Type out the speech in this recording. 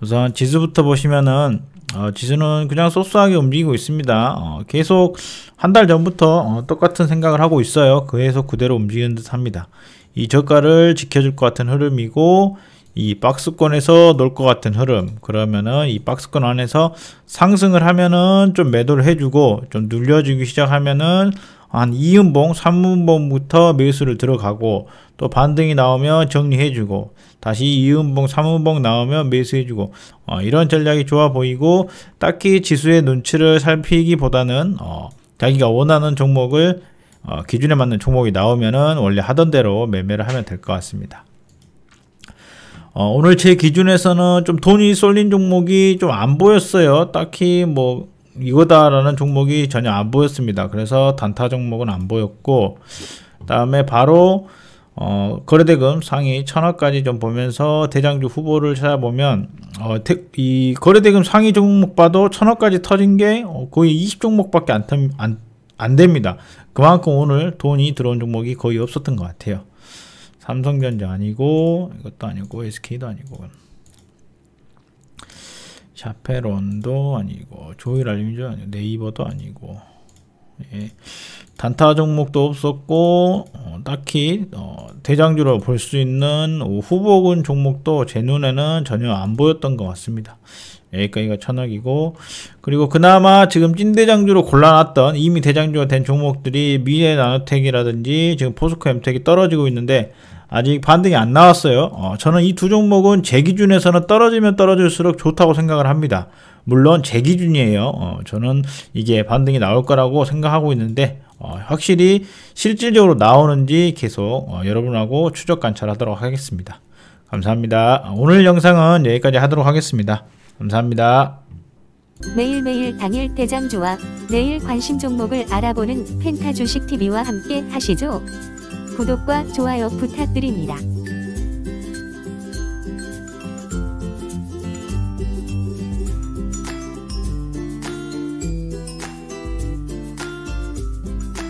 우선 지수부터 보시면은 어, 지수는 그냥 소소하게 움직이고 있습니다. 어, 계속 한 달 전부터 어, 똑같은 생각을 하고 있어요. 그래서 그대로 움직이는 듯 합니다. 이 저가를 지켜줄 것 같은 흐름이고 이 박스권에서 놀 것 같은 흐름 그러면은 이 박스권 안에서 상승을 하면은 좀 매도를 해주고 좀눌려주기 시작하면은 한 2음봉, 3음봉부터 매수를 들어가고 또 반등이 나오면 정리해주고 다시 2음봉, 3음봉 나오면 매수해주고 어, 이런 전략이 좋아 보이고 딱히 지수의 눈치를 살피기보다는 어, 자기가 원하는 종목을 어, 기준에 맞는 종목이 나오면은 원래 하던 대로 매매를 하면 될 것 같습니다. 어, 오늘 제 기준에서는 좀 돈이 쏠린 종목이 좀 안 보였어요. 딱히 뭐 이거다라는 종목이 전혀 안 보였습니다. 그래서 단타 종목은 안 보였고 다음에 바로 어, 거래대금 상위 천억까지 좀 보면서 대장주 후보를 찾아보면 어, 태, 이 거래대금 상위 종목 봐도 천억까지 터진 게 어, 거의 20종목밖에 안, 안, 안 됩니다. 그만큼 오늘 돈이 들어온 종목이 거의 없었던 것 같아요. 삼성전자 아니고 이것도 아니고 SK도 아니고 샤페론도 아니고 조일 알림이죠 아니고 네이버도 아니고 예. 단타 종목도 없었고 어, 딱히 어, 대장주로 볼 수 있는 후보군 종목도 제 눈에는 전혀 안 보였던 것 같습니다. 여기까지가 천억이고 그리고 그나마 지금 찐대장주로 골라놨던 이미 대장주가 된 종목들이 미래 나노텍이라든지 지금 포스코 엠텍이 떨어지고 있는데 아직 반등이 안 나왔어요. 어, 저는 이 두 종목은 제 기준에서는 떨어지면 떨어질수록 좋다고 생각을 합니다. 물론 제 기준이에요. 어, 저는 이게 반등이 나올 거라고 생각하고 있는데 어, 확실히 실질적으로 나오는지 계속 어, 여러분하고 추적 관찰하도록 하겠습니다. 감사합니다. 오늘 영상은 여기까지 하도록 하겠습니다. 감사합니다. 매일매일 당일 대장 조합, 내일 관심 종목을 알아보는 펜타 주식TV와 함께 하시죠. 구독과 좋아요 부탁드립니다.